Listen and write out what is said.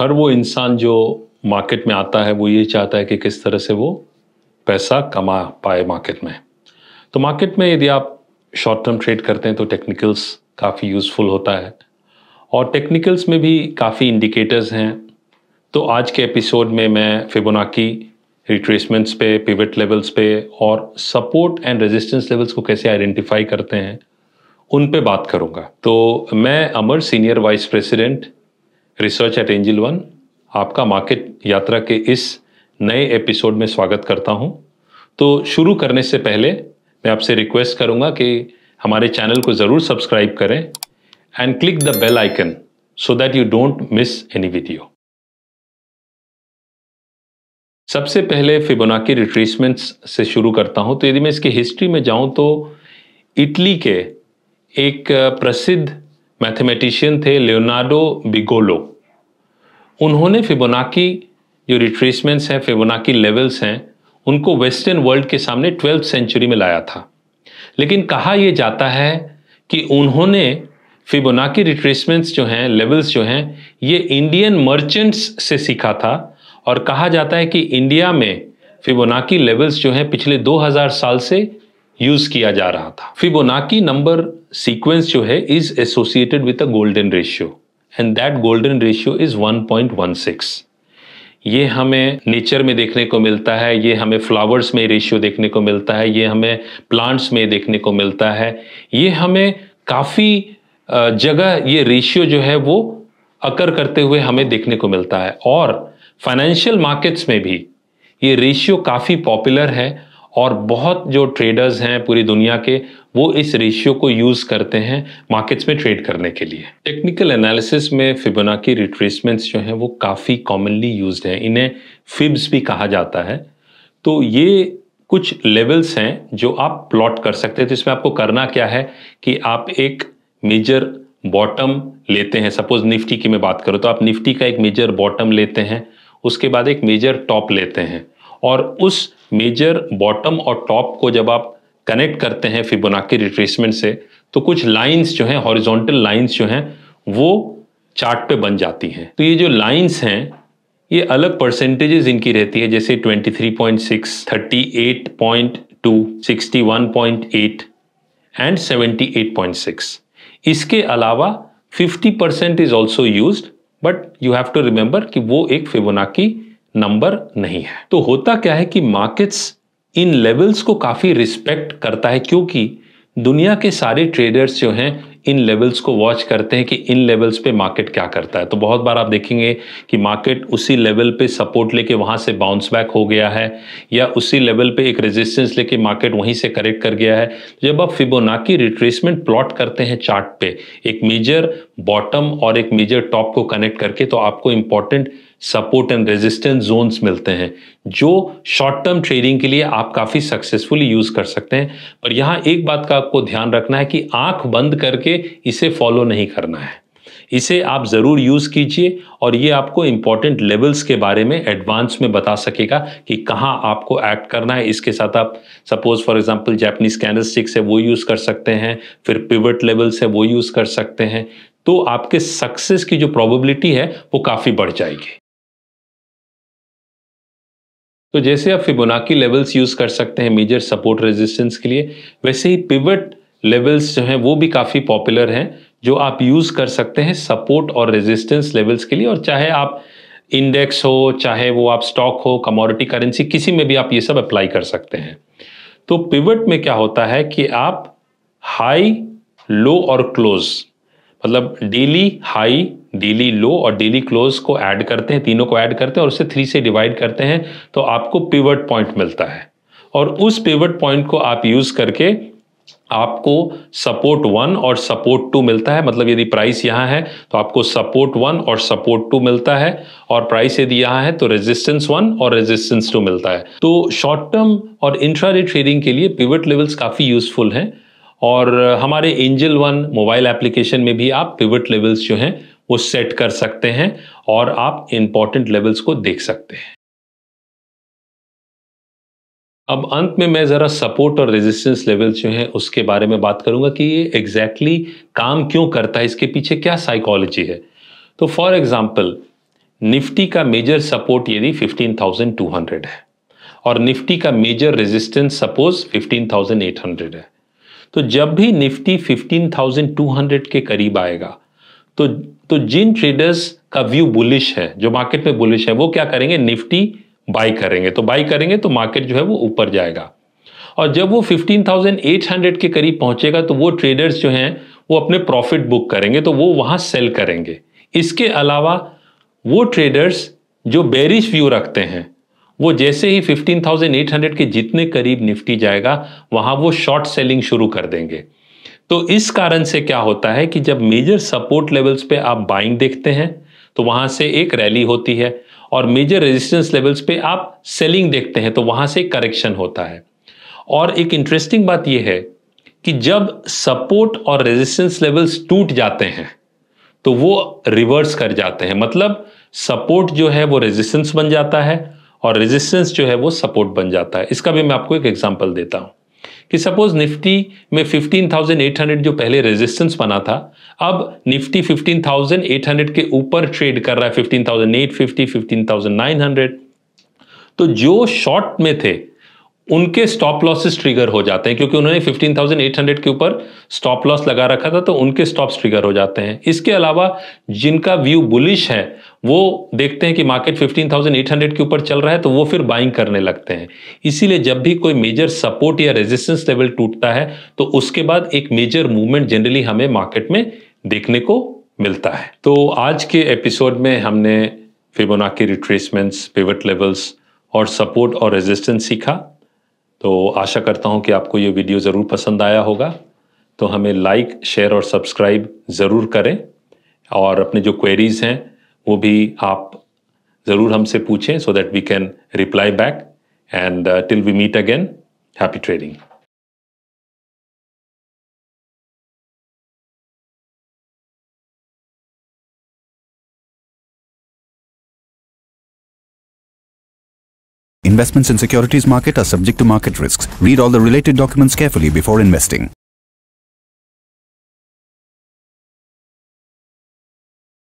हर वो इंसान जो मार्केट में आता है वो ये चाहता है कि किस तरह से वो पैसा कमा पाए मार्केट में तो मार्केट में यदि आप शॉर्ट टर्म ट्रेड करते हैं तो टेक्निकल्स काफ़ी यूज़फुल होता है और टेक्निकल्स में भी काफ़ी इंडिकेटर्स हैं तो आज के एपिसोड में मैं फिबोनाकी रिट्रेसमेंट्स पे पिवट लेवल्स पे और सपोर्ट एंड रेजिस्टेंस लेवल्स को कैसे आइडेंटिफाई करते हैं उन पे बात करूँगा तो मैं Amar senior vice president research at Angel One आपका मार्केट यात्रा के इस नए एपिसोड में स्वागत करता हूं तो शुरू करने से पहले मैं आपसे रिक्वेस्ट करूंगा कि हमारे चैनल को ज़रूर सब्सक्राइब करें and click the bell icon so that you don't miss any video सबसे पहले फिबोनाकी रिट्रेसमेंट्स से शुरू करता हूं तो यदि मैं इसकी हिस्ट्री में जाऊं तो इटली के एक प्रसिद्ध मैथमेटिशियन थे लियोनार्डो बिगोलो उन्होंने फिबोनाकी जो रिट्रेसमेंट्स हैं फिबोनाकी लेवल्स हैं उनको वेस्टर्न वर्ल्ड के सामने ट्वेल्थ सेंचुरी में लाया था लेकिन कहा यह जाता है कि उन्होंने फिबोनाकी रिट्रेसमेंट्स जो हैं लेवल्स जो हैं ये इंडियन मर्चेंट्स से सीखा था और कहा जाता है कि इंडिया में फिबोनाकी लेवल्स जो हैं पिछले 2000 साल से यूज़ किया जा रहा था फिबोनाकी नंबर सीक्वेंस जो है is associated with a golden ratio and that golden ratio is 1.16 ये हमें नेचर में देखने को मिलता है ये हमें फ्लावर्स में रेशियो देखने को मिलता है ये हमें प्लांट्स में देखने को मिलता है ये हमें काफ़ी जगह ये रेशियो जो है वो अकर करते हुए हमें देखने को मिलता है और फाइनेंशियल मार्केट्स में भी ये रेशियो काफ़ी पॉपुलर है और बहुत जो ट्रेडर्स हैं पूरी दुनिया के वो इस रेशियो को यूज़ करते हैं मार्केट्स में ट्रेड करने के लिए टेक्निकल एनालिसिस में की रिट्रेसमेंट्स जो हैं वो काफ़ी कॉमनली यूज हैं इन्हें फिब्स भी कहा जाता है तो ये कुछ लेवल्स हैं जो आप प्लॉट कर सकते हैं तो इसमें आपको करना क्या है कि आप एक मेजर बॉटम लेते हैं सपोज निफ्टी की मैं बात करूँ तो आप निफ्टी का एक मेजर बॉटम लेते हैं उसके बाद एक मेजर टॉप लेते हैं और उस मेजर बॉटम और टॉप को जब आप कनेक्ट करते हैं फिबोनाकी रिट्रेसमेंट से तो कुछ लाइंस जो हैं हॉरिजॉन्टल लाइंस जो हैं वो चार्ट पे बन जाती हैं तो ये जो लाइंस हैं ये अलग परसेंटेजेस इनकी रहती है जैसे 23.6, 38.2, 61.8 एंड 78.6 इसके अलावा 50 percent is also use but you have to remember कि वो एक फिबोनाकी नंबर नहीं है तो होता क्या है कि मार्केट्स इन लेवल्स को काफ़ी रिस्पेक्ट करता है क्योंकि दुनिया के सारे ट्रेडर्स जो हैं इन लेवल्स को वॉच करते हैं कि इन लेवल्स पे मार्केट क्या करता है तो बहुत बार आप देखेंगे कि मार्केट उसी लेवल पे सपोर्ट लेके वहां से बाउंस बैक हो गया है या उसी लेवल पे एक रेजिस्टेंस लेके मार्केट वहीं से करेक्ट कर गया है जब आप फिबोनाकी रिट्रेसमेंट प्लॉट करते हैं चार्ट पे एक मेजर बॉटम और एक मेजर टॉप को कनेक्ट करके तो आपको important support and resistance zones मिलते हैं जो शॉर्ट टर्म ट्रेडिंग के लिए आप काफ़ी सक्सेसफुली यूज़ कर सकते हैं पर यहां एक बात का आपको ध्यान रखना है कि आंख बंद करके इसे फॉलो नहीं करना है इसे आप ज़रूर यूज़ कीजिए और ये आपको इंपॉर्टेंट लेवल्स के बारे में एडवांस में बता सकेगा कि कहाँ आपको एक्ट करना है इसके साथ आप suppose for example Japanese candle sticks है वो यूज़ कर सकते हैं फिर पिवट लेवल्स है वो यूज़ कर सकते हैं तो आपके सक्सेस की जो प्रोबेबिलिटी है वो काफ़ी बढ़ जाएगी तो जैसे आप फिबोनाकी लेवल्स यूज़ कर सकते हैं मेजर सपोर्ट रेजिस्टेंस के लिए वैसे ही पिवट लेवल्स जो हैं वो भी काफ़ी पॉपुलर हैं जो आप यूज़ कर सकते हैं सपोर्ट और रेजिस्टेंस लेवल्स के लिए और चाहे आप इंडेक्स हो चाहे वो आप स्टॉक हो कमोडिटी करेंसी किसी में भी आप ये सब अप्लाई कर सकते हैं तो पिवट में क्या होता है कि आप हाई लो और क्लोज़ मतलब डेली हाई डेली लो और डेली क्लोज को ऐड करते हैं तीनों को ऐड करते हैं और उसे थ्री से डिवाइड करते हैं तो आपको पिवट पॉइंट मिलता है और उस पिवट पॉइंट को आप यूज करके आपको सपोर्ट वन और सपोर्ट टू मिलता है मतलब यदि प्राइस यहाँ है तो आपको सपोर्ट वन और सपोर्ट टू मिलता है और प्राइस यदि यहाँ है तो रेजिस्टेंस वन और रेजिस्टेंस टू मिलता है तो शॉर्ट टर्म और इंट्राडे ट्रेडिंग के लिए पिवट लेवल्स काफ़ी यूजफुल हैं और हमारे एंजल वन मोबाइल एप्लीकेशन में भी आप पिवट लेवल्स जो हैं वो सेट कर सकते हैं और आप इंपॉर्टेंट लेवल्स को देख सकते हैं अब अंत में मैं ज़रा सपोर्ट और रेजिस्टेंस लेवल्स जो हैं उसके बारे में बात करूंगा कि ये एग्जैक्टली exactly काम क्यों करता है इसके पीछे क्या साइकोलॉजी है तो फॉर एग्जाम्पल निफ्टी का मेजर सपोर्ट यदि 15,200 है और निफ्टी का मेजर रेजिस्टेंस सपोज 15,800 है तो जब भी निफ्टी 15,200 के करीब आएगा तो तो जिन ट्रेडर्स का व्यू बुलिश है जो मार्केट में बुलिश है वो क्या करेंगे निफ्टी बाई करेंगे तो बाई करेंगे तो मार्केट जो है वो ऊपर जाएगा और जब वो 15,800 के करीब पहुंचेगा तो वो ट्रेडर्स जो हैं वो अपने प्रॉफिट बुक करेंगे तो वो वहां सेल करेंगे इसके अलावा वो ट्रेडर्स जो बेरिश व्यू रखते हैं वो जैसे ही 15,800 के जितने करीब निफ्टी जाएगा वहां वो शॉर्ट सेलिंग शुरू कर देंगे तो इस कारण से क्या होता है कि जब मेजर सपोर्ट लेवल्स पे आप बाइंग देखते हैं तो वहां से एक रैली होती है और मेजर रेजिस्टेंस लेवल्स पे आप सेलिंग देखते हैं तो वहां से करेक्शन होता है और एक इंटरेस्टिंग बात यह है कि जब सपोर्ट और रेजिस्टेंस लेवल्स टूट जाते हैं तो वो रिवर्स कर जाते हैं मतलब सपोर्ट जो है वो रेजिस्टेंस बन जाता है और रेजिस्टेंस जो है वो सपोर्ट बन जाता है इसका भी मैं आपको एक एग्जाम्पल देता हूँ कि सपोज निफ्टी में 15,800 जो पहले रेजिस्टेंस बना था अब निफ्टी 15,800 के ऊपर ट्रेड कर रहा है 15,850, 15,900 तो जो शॉर्ट में थे उनके स्टॉप लॉसेस ट्रिगर हो जाते हैं क्योंकि उन्होंने 15,800 के ऊपर स्टॉप लॉस लगा रखा था तो उनके स्टॉप्स ट्रिगर हो जाते हैं इसके अलावा जिनका व्यू बुलिश है वो देखते हैं कि मार्केट 15,800 के ऊपर चल रहा है तो वो फिर बाइंग करने लगते हैं इसीलिए जब भी कोई मेजर सपोर्ट या रेजिस्टेंस लेवल टूटता है तो उसके बाद एक मेजर मूवमेंट जनरली हमें मार्केट में देखने को मिलता है तो आज के एपिसोड में हमने फिबोनाकी रिट्रेसमेंट्स पिवट लेवल्स और सपोर्ट और रेजिस्टेंस सीखा तो आशा करता हूँ कि आपको ये वीडियो ज़रूर पसंद आया होगा तो हमें लाइक शेयर और सब्सक्राइब ज़रूर करें और अपने जो क्वेरीज़ हैं वो भी आप ज़रूर हमसे पूछें so that we can reply back and till we meet again happy trading Investments in securities market are subject to market risks. Read all the related documents carefully before investing.